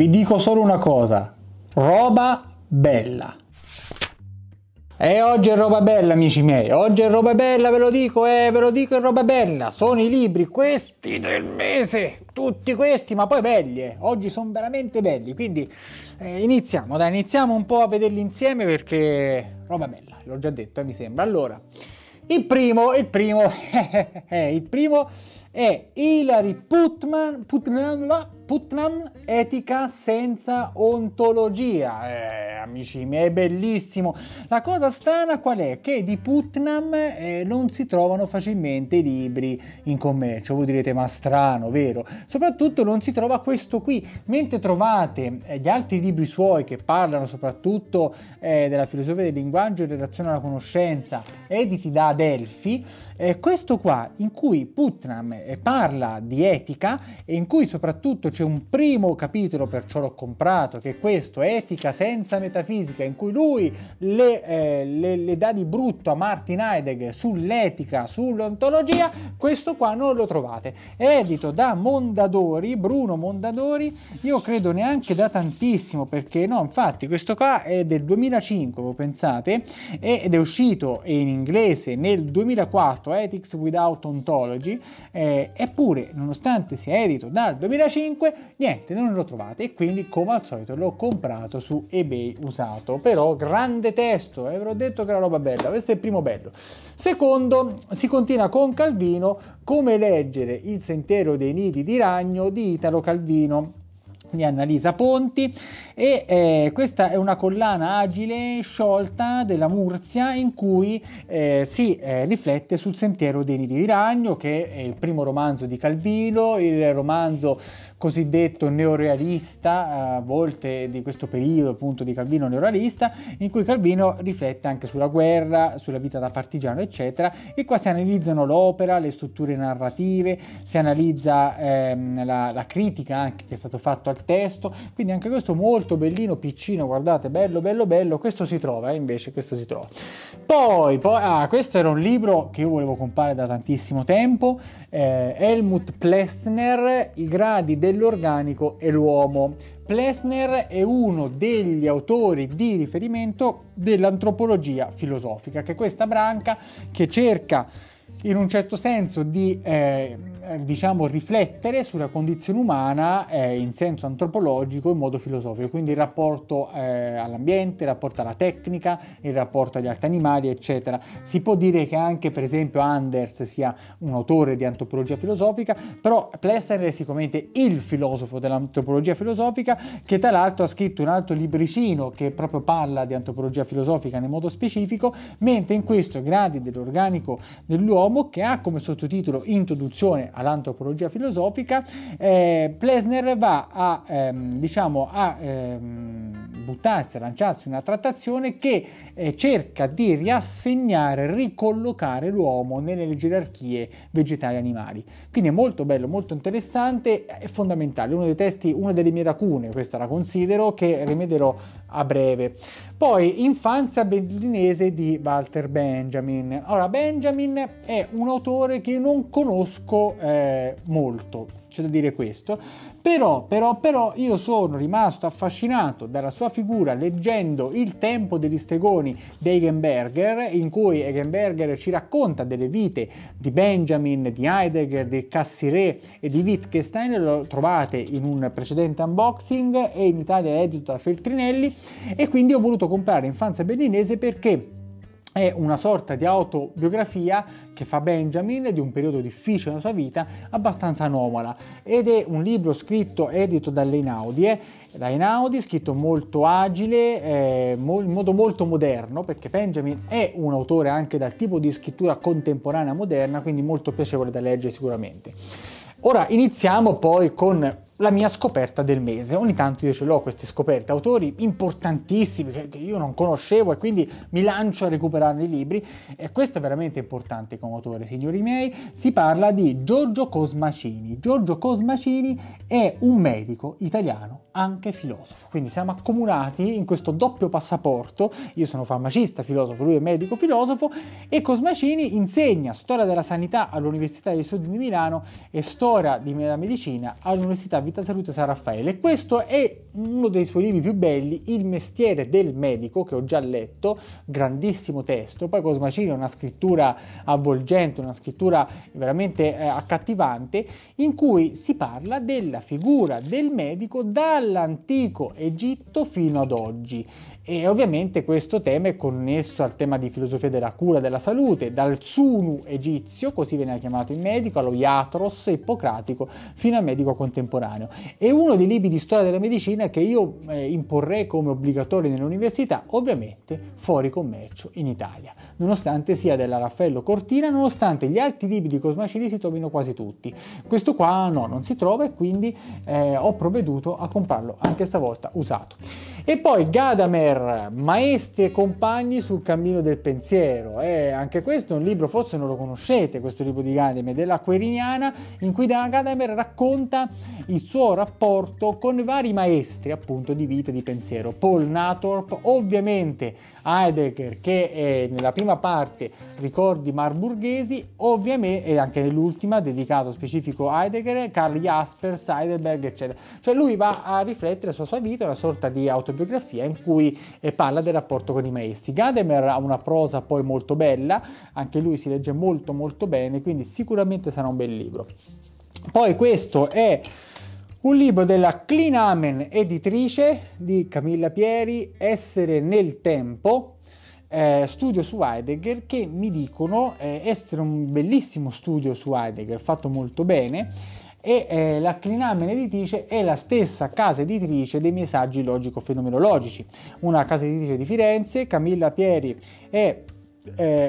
Vi dico solo una cosa, roba bella. E oggi è roba bella, amici miei. Oggi è roba bella, ve lo dico, eh, ve lo dico, è roba bella. Sono i libri, questi del mese, tutti questi, ma poi belli. Eh. Oggi sono veramente belli. Quindi eh, iniziamo, dai, iniziamo un po' a vederli insieme perché roba bella, l'ho già detto, eh, mi sembra. Allora, il primo, il primo, eh, il primo è Hilary Putman, Putman, Putnam, etica senza ontologia. Eh, amici miei, è bellissimo. La cosa strana qual è? Che di Putnam eh, non si trovano facilmente i libri in commercio. Voi direte, ma strano, vero? Soprattutto non si trova questo qui. Mentre trovate eh, gli altri libri suoi che parlano soprattutto eh, della filosofia del linguaggio in relazione alla conoscenza, editi da Adelphi, eh, questo qua in cui Putnam eh, parla di etica e in cui soprattutto ci c'è un primo capitolo, perciò l'ho comprato, che è questo, Etica senza metafisica, in cui lui le, eh, le, le dà di brutto a Martin Heidegger sull'etica, sull'ontologia, questo qua non lo trovate. È edito da Mondadori, Bruno Mondadori, io credo neanche da tantissimo, perché no, infatti questo qua è del 2005, lo pensate, ed è uscito in inglese nel 2004, Ethics Without Ontology, eh, eppure nonostante sia edito dal 2005, comunque niente, non lo trovate e quindi come al solito l'ho comprato su eBay usato, però grande testo, eh, ve l'ho detto che era una roba bella, questo è il primo bello. Secondo, si continua con Calvino, come leggere il sentiero dei nidi di ragno di Italo Calvino di Annalisa Ponti e eh, questa è una collana agile sciolta della Murcia in cui eh, si eh, riflette sul Sentiero dei Nidi di Ragno che è il primo romanzo di Calvino, il romanzo cosiddetto neorealista, a volte di questo periodo appunto di Calvino neorealista, in cui Calvino riflette anche sulla guerra, sulla vita da partigiano eccetera e qua si analizzano l'opera, le strutture narrative, si analizza ehm, la, la, critica anche che è stato fatto al testo, quindi anche questo molto bellino, piccino, guardate, bello, bello, bello, questo si trova, eh, invece questo si trova. Poi, poi, ah, questo era un libro che io volevo comprare da tantissimo tempo, eh, Helmut Plessner, I gradi dell'organico e l'uomo. Plessner è uno degli autori di riferimento dell'antropologia filosofica, che è questa branca che cerca in un certo senso di eh, diciamo riflettere sulla condizione umana eh, in senso antropologico in modo filosofico, quindi il rapporto eh, all'ambiente, il rapporto alla tecnica, il rapporto agli altri animali, eccetera. Si può dire che anche per esempio Anders sia un autore di antropologia filosofica, però Plesner è sicuramente il filosofo dell'antropologia filosofica che tra l'altro ha scritto un altro libricino che proprio parla di antropologia filosofica nel modo specifico, mentre in questo Gradi dell'organico dell'uomo Uomo, che ha come sottotitolo Introduzione all'antropologia filosofica, eh, Plesner va a, ehm, diciamo, a ehm, buttarsi, a lanciarsi una trattazione che eh, cerca di riassegnare, ricollocare l'uomo nelle gerarchie vegetali e animali. Quindi è molto bello, molto interessante e fondamentale. Uno dei testi, una delle mie lacune, questa la considero, che rimederò a breve. Poi Infanzia berlinese di Walter Benjamin. Allora, Benjamin è un autore che non conosco eh, molto, c'è da dire questo, però, però, però io sono rimasto affascinato dalla sua figura leggendo Il tempo degli stregoni di Egenberger, in cui Egenberger ci racconta delle vite di Benjamin, di Heidegger, di Cassiré e di Wittgenstein, lo trovate in un precedente unboxing e in Italia è edito da Feltrinelli e quindi ho voluto comprare Infanzia Berlinese perché è una sorta di autobiografia che fa Benjamin di un periodo difficile nella sua vita, abbastanza anomala. Ed è un libro scritto, edito dall'Einaudi, eh? da Einaudi, scritto molto agile, eh, in modo molto moderno, perché Benjamin è un autore anche dal tipo di scrittura contemporanea moderna, quindi molto piacevole da leggere sicuramente. Ora iniziamo poi con la mia scoperta del mese. Ogni tanto io ce l'ho queste scoperte, autori importantissimi che, che io non conoscevo e quindi mi lancio a recuperare i libri e questo è veramente importante come autore, signori miei. Si parla di Giorgio Cosmacini. Giorgio Cosmacini è un medico italiano, anche filosofo. Quindi siamo accomunati in questo doppio passaporto. Io sono farmacista, filosofo, lui è medico, filosofo e Cosmacini insegna storia della sanità all'Università degli Studi di Milano e storia della medicina all'Università di Vita Salute San Raffaele. Questo è uno dei suoi libri più belli, Il mestiere del medico, che ho già letto, grandissimo testo. Poi Cosmacino è una scrittura avvolgente, una scrittura veramente eh, accattivante, in cui si parla della figura del medico dall'antico Egitto fino ad oggi. E ovviamente questo tema è connesso al tema di filosofia della cura della salute, dal sunu egizio, così viene chiamato il medico, allo iatros ippocratico, fino al medico contemporaneo temporaneo. E uno dei libri di storia della medicina che io eh, imporrei come obbligatorio nell'università, ovviamente fuori commercio in Italia, nonostante sia della Raffaello Cortina, nonostante gli altri libri di Cosmacini si trovino quasi tutti. Questo qua no, non si trova e quindi eh, ho provveduto a comprarlo anche stavolta usato. E poi Gadamer, Maestri e compagni sul cammino del pensiero. Eh, anche questo è un libro, forse non lo conoscete, questo libro di Gadamer, della Queriniana, in cui Gadamer racconta il suo rapporto con i vari maestri appunto di vita e di pensiero. Paul Nathorp, ovviamente Heidegger che eh, nella prima parte ricordi marburghesi, ovviamente e anche nell'ultima dedicato specifico a Heidegger, Carl Jaspers, Heidelberg eccetera. Cioè lui va a riflettere sulla sua vita, una sorta di autobiografia in cui eh, parla del rapporto con i maestri. Gadamer ha una prosa poi molto bella, anche lui si legge molto molto bene, quindi sicuramente sarà un bel libro. Poi questo è un libro della Clean Amen editrice di Camilla Pieri, Essere nel tempo, eh, studio su Heidegger, che mi dicono eh, essere un bellissimo studio su Heidegger, fatto molto bene, e eh, la Clinamen editrice è la stessa casa editrice dei miei saggi logico-fenomenologici, una casa editrice di Firenze, Camilla Pieri è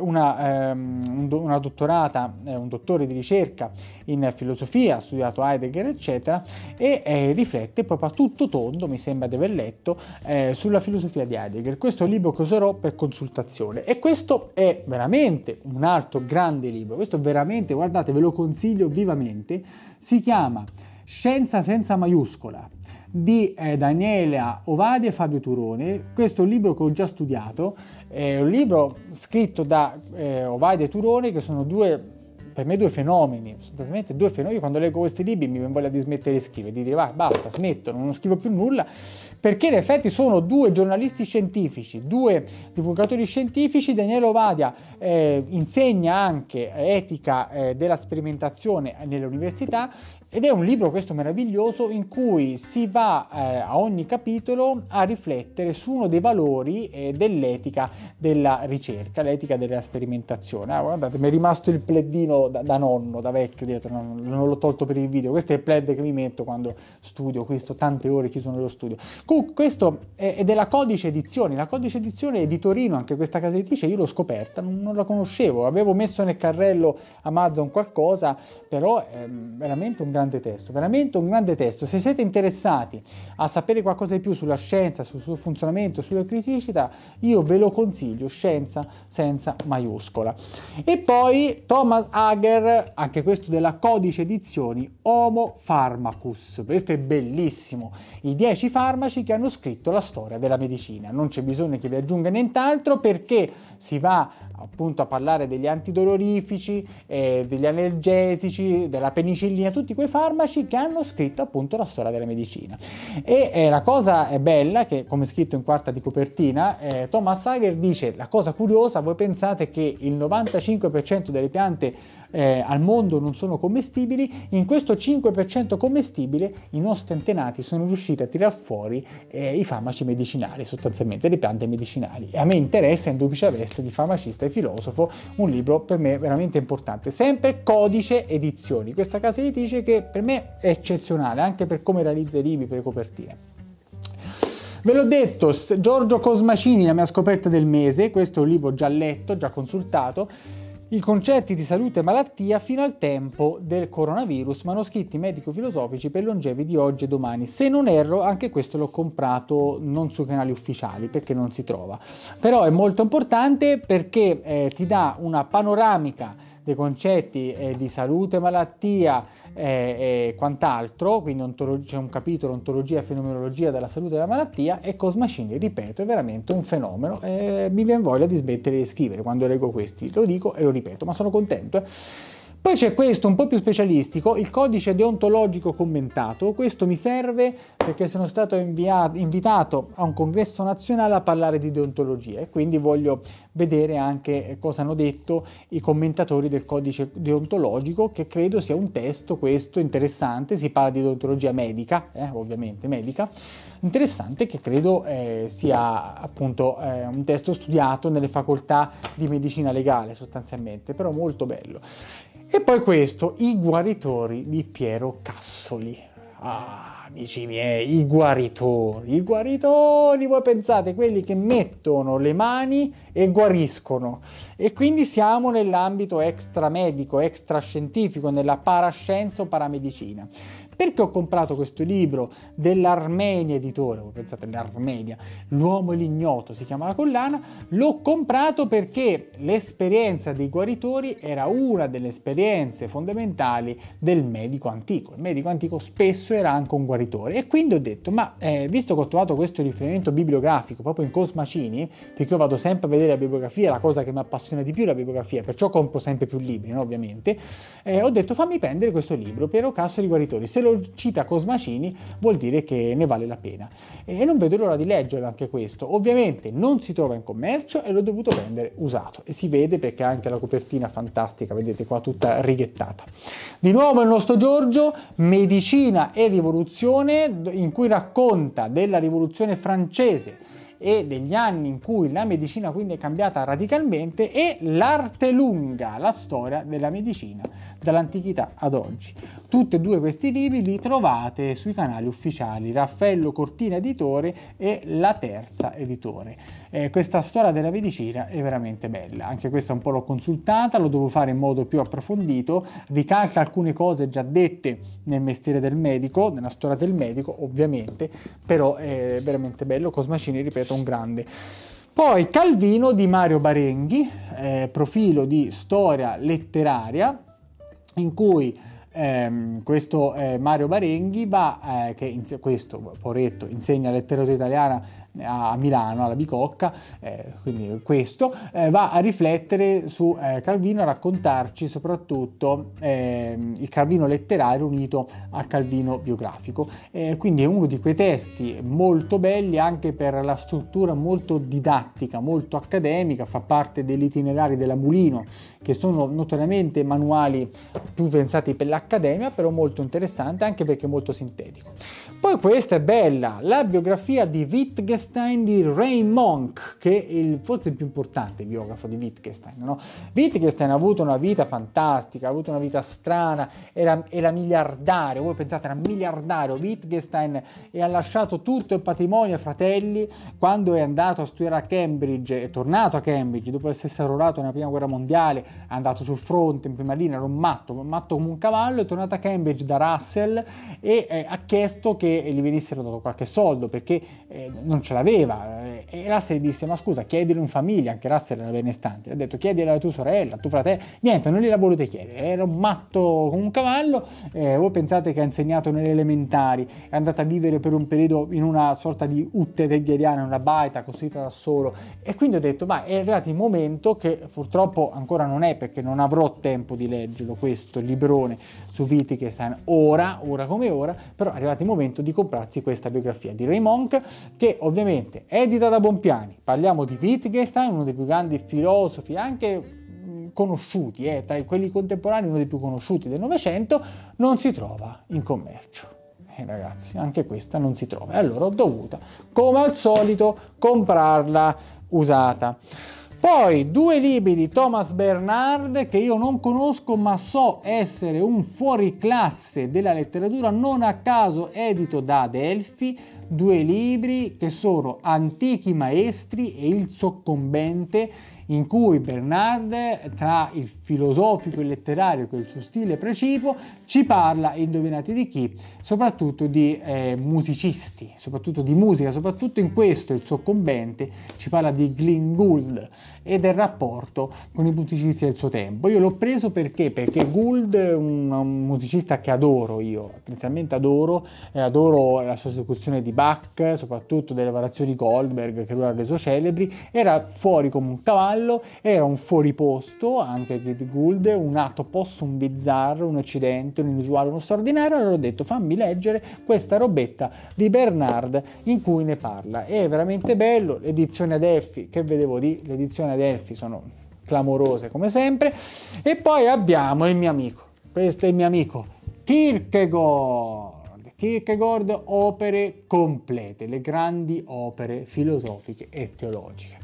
una, ehm, una, dottorata, un dottore di ricerca in filosofia, ha studiato Heidegger, eccetera, e eh, riflette proprio a tutto tondo, mi sembra di aver letto, eh, sulla filosofia di Heidegger. Questo è un libro che userò per consultazione e questo è veramente un altro grande libro, questo veramente, guardate, ve lo consiglio vivamente, si chiama Scienza senza maiuscola di eh, Daniela Ovadi e Fabio Turone. Questo è un libro che ho già studiato, è un libro scritto da eh, Ovadi e Turone che sono due per me due fenomeni, sostanzialmente due fenomeni. Io quando leggo questi libri mi viene voglia di smettere di scrivere, di dire vai, basta, smetto, non scrivo più nulla, perché in effetti sono due giornalisti scientifici, due divulgatori scientifici. Daniele Ovadia eh, insegna anche etica eh, della sperimentazione nelle università ed è un libro questo meraviglioso in cui si va eh, a ogni capitolo a riflettere su uno dei valori eh, dell'etica della ricerca, l'etica della sperimentazione. Ah, guardate, mi è rimasto il pleddino da, da nonno, da vecchio dietro, non, non, l'ho tolto per il video. Questo è il pled che mi metto quando studio, questo tante ore chiuso nello studio. Comunque questo è, è della Codice Edizioni, la Codice edizione è di Torino, anche questa casa editrice, io l'ho scoperta, non, non la conoscevo, avevo messo nel carrello Amazon qualcosa, però è ehm, veramente un grande grande testo, veramente un grande testo. Se siete interessati a sapere qualcosa di più sulla scienza, sul suo funzionamento, sulle criticità, io ve lo consiglio, scienza senza maiuscola. E poi Thomas Hager, anche questo della Codice Edizioni, Homo Pharmacus. Questo è bellissimo, i dieci farmaci che hanno scritto la storia della medicina. Non c'è bisogno che vi aggiunga nient'altro perché si va appunto a parlare degli antidolorifici, eh, degli analgesici, della penicillina, tutti questi farmaci che hanno scritto appunto la storia della medicina. E eh, la cosa è bella che, come scritto in quarta di copertina, eh, Thomas Sager dice la cosa curiosa, voi pensate che il 95% delle piante eh, al mondo non sono commestibili, in questo 5% commestibile i nostri antenati sono riusciti a tirar fuori eh, i farmaci medicinali, sostanzialmente le piante medicinali. E a me interessa, in duplice veste di farmacista e filosofo, un libro per me veramente importante, sempre Codice Edizioni, questa casa editrice che per me è eccezionale, anche per come realizza i libri, per le copertine. Ve l'ho detto, Giorgio Cosmacini, la mia scoperta del mese, questo è un libro già letto, già consultato, i concetti di salute e malattia fino al tempo del coronavirus, manoscritti medico-filosofici per longevi di oggi e domani. Se non erro, anche questo l'ho comprato non sui canali ufficiali perché non si trova. Però è molto importante perché eh, ti dà una panoramica dei concetti eh, di salute, malattia eh, e quant'altro, quindi ontolo- c'è un capitolo ontologia e fenomenologia della salute e della malattia e Cosma Machine, ripeto, è veramente un fenomeno. mi viene voglia di smettere di scrivere quando leggo questi, lo dico e lo ripeto, ma sono contento. Eh. Poi c'è questo un po' più specialistico, il codice deontologico commentato. Questo mi serve perché sono stato inviato, invitato a un congresso nazionale a parlare di deontologia e quindi voglio vedere anche cosa hanno detto i commentatori del codice deontologico che credo sia un testo questo interessante, si parla di deontologia medica, eh, ovviamente medica, interessante che credo eh, sia appunto eh, un testo studiato nelle facoltà di medicina legale sostanzialmente, però molto bello. E poi questo, I guaritori di Piero Cassoli. Ah, amici miei, i guaritori. I guaritori, voi pensate, quelli che mettono le mani e guariscono. E quindi siamo nell'ambito extramedico, extrascientifico, nella parascienza o paramedicina. Perché ho comprato questo libro dell'Armenia editore, oh, pensate l'Armenia, L'uomo e l'ignoto si chiama la collana, l'ho comprato perché l'esperienza dei guaritori era una delle esperienze fondamentali del medico antico. Il medico antico spesso era anche un guaritore e quindi ho detto, ma eh, visto che ho trovato questo riferimento bibliografico proprio in Cosmacini, perché io vado sempre a vedere la bibliografia, la cosa che mi appassiona di più è la bibliografia, perciò compro sempre più libri, no? ovviamente, eh, ho detto fammi prendere questo libro Piero Casso caso di guaritori. Se lo lo cita Cosmacini vuol dire che ne vale la pena. E non vedo l'ora di leggerlo anche questo. Ovviamente non si trova in commercio e l'ho dovuto vendere usato. E si vede perché anche la copertina fantastica, vedete qua tutta righettata. Di nuovo il nostro Giorgio, Medicina e rivoluzione, in cui racconta della rivoluzione francese e degli anni in cui la medicina quindi è cambiata radicalmente e l'arte lunga, la storia della medicina dall'antichità ad oggi. Tutti e due questi libri li trovate sui canali ufficiali Raffaello Cortina Editore e La Terza Editore eh, questa storia della medicina è veramente bella. Anche questa un po' l'ho consultata, lo devo fare in modo più approfondito, ricalca alcune cose già dette nel mestiere del medico, nella storia del medico ovviamente, però è veramente bello. Cosmacini, ripeto, un grande. Poi Calvino di Mario Barenghi, eh, profilo di storia letteraria, in cui ehm, questo eh, Mario Barenghi va, eh, che in, questo Poretto insegna letteratura italiana a Milano, alla Bicocca, eh, quindi questo, eh, va a riflettere su eh, Calvino, a raccontarci soprattutto ehm, il Calvino letterario unito al Calvino biografico. Eh, quindi è uno di quei testi molto belli anche per la struttura molto didattica, molto accademica, fa parte degli itinerari della Mulino, che sono notoriamente manuali più pensati per l'accademia, però molto interessante anche perché molto sintetico. Poi questa è bella, la biografia di Wittgenstein di Ray Monk, che è il, forse il più importante biografo di Wittgenstein. No? Wittgenstein ha avuto una vita fantastica, ha avuto una vita strana, era, era miliardario, voi pensate era miliardario Wittgenstein e ha lasciato tutto il patrimonio ai fratelli quando è andato a studiare a Cambridge, è tornato a Cambridge dopo essere arruolato nella prima guerra mondiale, è andato sul fronte in prima linea, era un matto, un matto come un cavallo, è tornato a Cambridge da Russell e eh, ha chiesto che che gli venissero dato qualche soldo perché eh, non ce l'aveva eh, e gli disse ma scusa chiedilo in famiglia anche Russell era benestante ha detto chiedilo a tua sorella a tuo fratello niente non gliela volete chiedere era un matto come un cavallo eh, voi pensate che ha insegnato nelle elementari è andata a vivere per un periodo in una sorta di utte degheriana una baita costruita da solo e quindi ho detto ma è arrivato il momento che purtroppo ancora non è perché non avrò tempo di leggerlo questo librone su Wittgenstein ora ora come ora però è arrivato il momento detto di comprarsi questa biografia di Ray Monk, che ovviamente è edita da Bonpiani. Parliamo di Wittgenstein, uno dei più grandi filosofi, anche mm, conosciuti, eh, tra quelli contemporanei uno dei più conosciuti del Novecento, non si trova in commercio. Eh, ragazzi, anche questa non si trova. E allora ho dovuto, come al solito, comprarla usata. Poi due libri di Thomas Bernard che io non conosco ma so essere un fuoriclasse della letteratura, non a caso edito da Adelphi, due libri che sono Antichi Maestri e Il Soccombente, in cui Bernard, tra il filosofico e il letterario, che è il suo stile precipuo, ci parla, indovinate di chi, soprattutto di eh, musicisti, soprattutto di musica, soprattutto in questo il soccombente ci parla di Glyn Gould e del rapporto con i musicisti del suo tempo. Io l'ho preso perché? Perché Gould è un, un musicista che adoro io, letteralmente adoro, eh, adoro la sua esecuzione di Bach, soprattutto delle variazioni Goldberg che lui ha reso celebri, era fuori come un cavallo, era un fuoriposto, anche Kid Gould, un atto un bizzarro, un accidente, un inusuale, uno straordinario, allora ho detto fammi leggere questa robetta di Bernard in cui ne parla. È veramente bello, l'edizione ad Elfi, che vedevo di, l'edizione ad Elfi sono clamorose come sempre, e poi abbiamo il mio amico, questo è il mio amico, Kierkegaard. Kierkegaard opere complete, le grandi opere filosofiche e teologiche.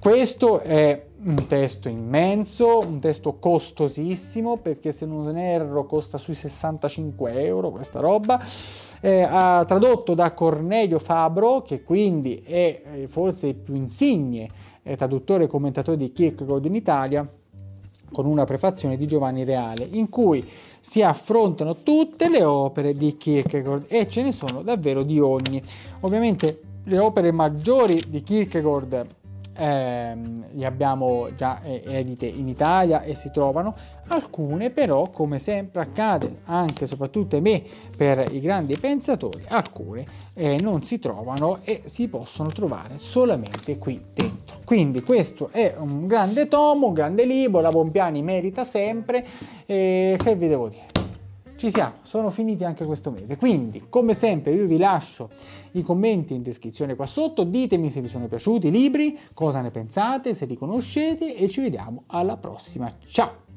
Questo è un testo immenso, un testo costosissimo perché se non erro costa sui 65 euro questa roba. Eh, tradotto da Cornelio Fabro, che quindi è eh, forse il più insigne eh, traduttore e commentatore di Kierkegaard in Italia, con una prefazione di Giovanni Reale, in cui si affrontano tutte le opere di Kierkegaard e ce ne sono davvero di ogni. Ovviamente le opere maggiori di Kierkegaard ehm, le abbiamo già eh, edite in Italia e si trovano. Alcune però, come sempre accade anche soprattutto a me per i grandi pensatori, alcune eh, non si trovano e si possono trovare solamente qui dentro. Quindi questo è un grande tomo, un grande libro, la Bompiani merita sempre. Eh, che vi devo dire? ci siamo, sono finiti anche questo mese. Quindi, come sempre, io vi lascio i commenti in descrizione qua sotto, ditemi se vi sono piaciuti i libri, cosa ne pensate, se li conoscete e ci vediamo alla prossima. Ciao!